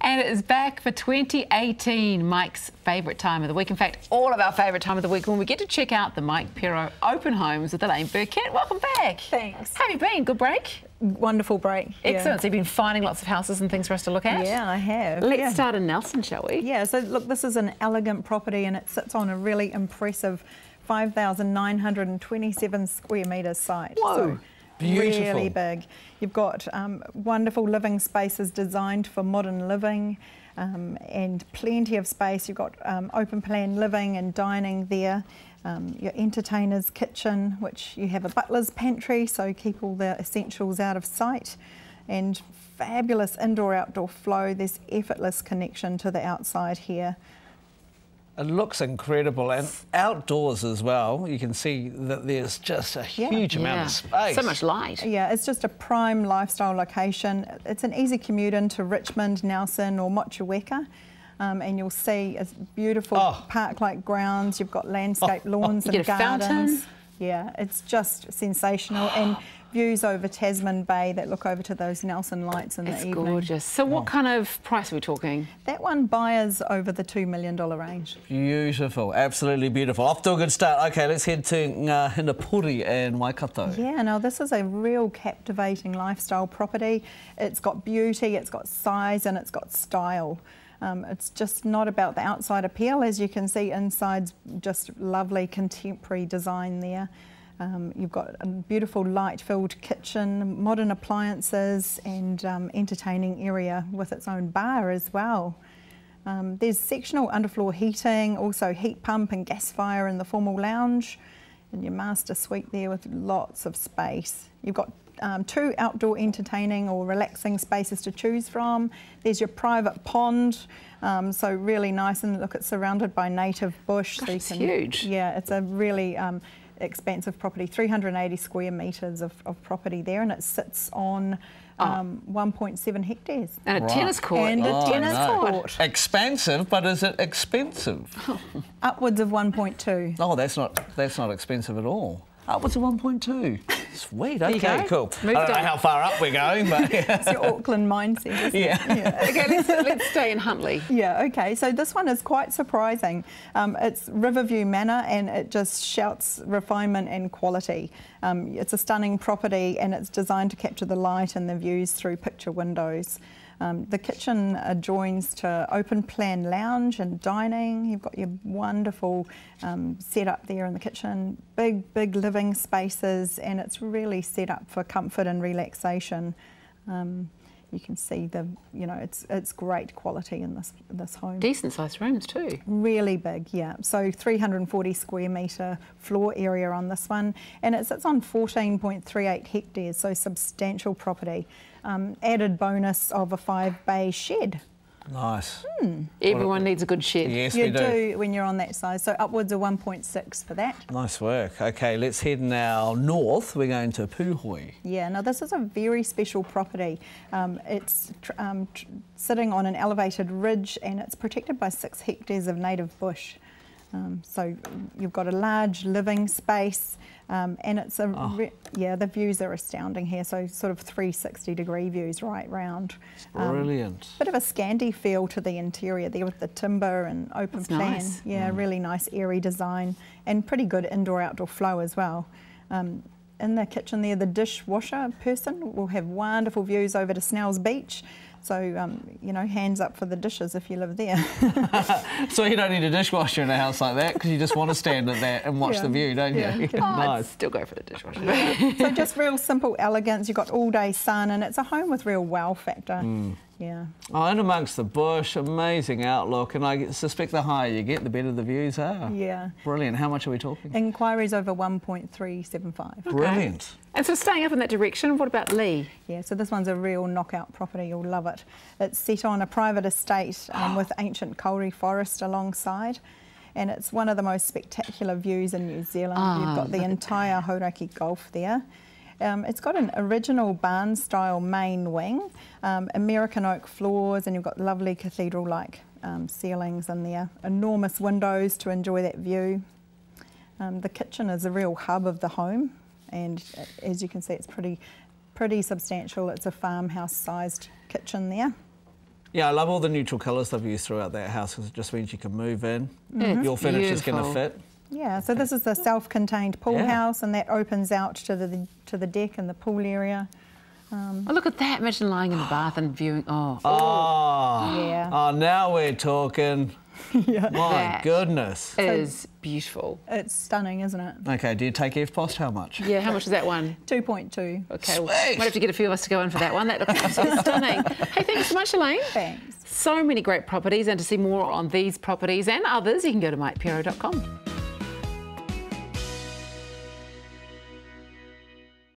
And it is back for 2018, Mike's favourite time of the week. In fact, all of our favourite time of the week when we get to check out the Mike Perro Open Homes with Elaine Burkett. Welcome back. Thanks. How have you been? Good break? Wonderful break. Excellent. Yeah. So you've been finding lots of houses and things for us to look at? Yeah, I have. Let's yeah. start in Nelson, shall we? Yeah, so look, this is an elegant property and it sits on a really impressive 5,927 square metre site. Whoa. So Beautiful. really big. You've got um, wonderful living spaces designed for modern living um, and plenty of space. You've got um, open plan living and dining there. Um, your entertainer's kitchen, which you have a butler's pantry, so keep all the essentials out of sight. And fabulous indoor-outdoor flow. There's effortless connection to the outside here. It looks incredible and outdoors as well. You can see that there's just a huge yeah. amount yeah. of space. So much light. Yeah, it's just a prime lifestyle location. It's an easy commute into Richmond, Nelson or Motueka. Um, and you'll see a beautiful oh. park-like grounds. You've got landscape oh. lawns oh. and gardens. Fountain. Yeah, it's just sensational. and views over Tasman Bay that look over to those Nelson Lights in it's the evening. It's gorgeous. So what kind of price are we talking? That one buyers over the $2 million range. Beautiful. Absolutely beautiful. Off to a good start. OK, let's head to Hinapuri uh, and Waikato. Yeah, now this is a real captivating lifestyle property. It's got beauty, it's got size and it's got style. Um, it's just not about the outside appeal. As you can see, inside's just lovely contemporary design there. Um, you've got a beautiful light-filled kitchen, modern appliances and um, entertaining area with its own bar as well. Um, there's sectional underfloor heating, also heat pump and gas fire in the formal lounge and your master suite there with lots of space. You've got um, two outdoor entertaining or relaxing spaces to choose from. There's your private pond, um, so really nice and look, it's surrounded by native bush. Gosh, so it's can, huge. Yeah, it's a really um, expansive property, 380 square metres of, of property there, and it sits on oh. um, oh. 1.7 hectares. And a right. tennis court. And oh, a tennis no. court. Expensive, but is it expensive? Upwards of 1.2. Oh, that's not that's not expensive at all. Upwards a 1.2. Sweet, okay, cool. Moved I don't on. know how far up we're going, but... it's your Auckland mindset, yeah. yeah. okay, let's, let's, stay in Huntley. Yeah, okay, so this one is quite surprising. Um, it's Riverview Manor and it just shouts refinement and quality. Um, it's a stunning property and it's designed to capture the light and the views through picture windows. Um, the kitchen adjoins to open plan lounge and dining. You've got your wonderful um, setup there in the kitchen, big, big living spaces, and it's really set up for comfort and relaxation. Um, you can see the, you know, it's it's great quality in this this home. Decent sized rooms too. Really big, yeah. So 340 square metre floor area on this one, and it sits on 14.38 hectares, so substantial property. Um, added bonus of a five bay shed Nice. Hmm. Everyone a, needs a good shed. Yes, you we do. do when you're on that size. So upwards of 1.6 for that. Nice work. Okay, let's head now north. We're going to Puhoi. Yeah, now this is a very special property. Um, it's um, sitting on an elevated ridge and it's protected by six hectares of native bush. Um, so you've got a large living space um, and it's a, oh. yeah, the views are astounding here. So sort of 360 degree views right round. Um, brilliant. bit of a Scandi feel to the interior there with the timber and open That's plan. Nice. Yeah, mm. really nice airy design and pretty good indoor outdoor flow as well. Um, in the kitchen there, the dishwasher person will have wonderful views over to Snell's Beach. So, um, you know, hands up for the dishes if you live there. so you don't need a dishwasher in a house like that because you just want to stand at that and watch yeah. the view, don't yeah. you? Oh, nice. still go for the dishwasher. so just real simple elegance. You've got all day sun and it's a home with real wow factor. Mm. Yeah. Oh, and amongst the bush, amazing outlook, and I suspect the higher you get, the better the views are. Yeah. Brilliant. How much are we talking? Inquiries over 1.375. Okay. Brilliant. And so staying up in that direction, what about Lee? Yeah, so this one's a real knockout property, you'll love it. It's set on a private estate um, with ancient kauri forest alongside and it's one of the most spectacular views in New Zealand. Oh, You've ah, got the entire Hauraki Gulf there. Um, it's got an original barn style main wing, um, American oak floors, and you've got lovely cathedral like um, ceilings in there, enormous windows to enjoy that view. Um, the kitchen is a real hub of the home, and uh, as you can see, it's pretty, pretty substantial. It's a farmhouse sized kitchen there. Yeah, I love all the neutral colours they've used throughout that house because it just means you can move in. Mm -hmm. Your furniture's going to fit. Yeah, so this is the self-contained pool yeah. house and that opens out to the to the deck and the pool area. Um, oh, look at that. Imagine lying in the bath and viewing. Oh. Oh. Yeah. Oh, now we're talking. yeah. My that goodness. Is so beautiful. It's stunning, isn't it? Okay, do you take Eve Post? How much? Yeah, how much is that one? 2.2. Okay, Sweet. Well, might have to get a few of us to go in for that one. That looks so stunning. Hey, thanks so much, Elaine. Thanks. So many great properties, and to see more on these properties and others, you can go to mikepiro.com.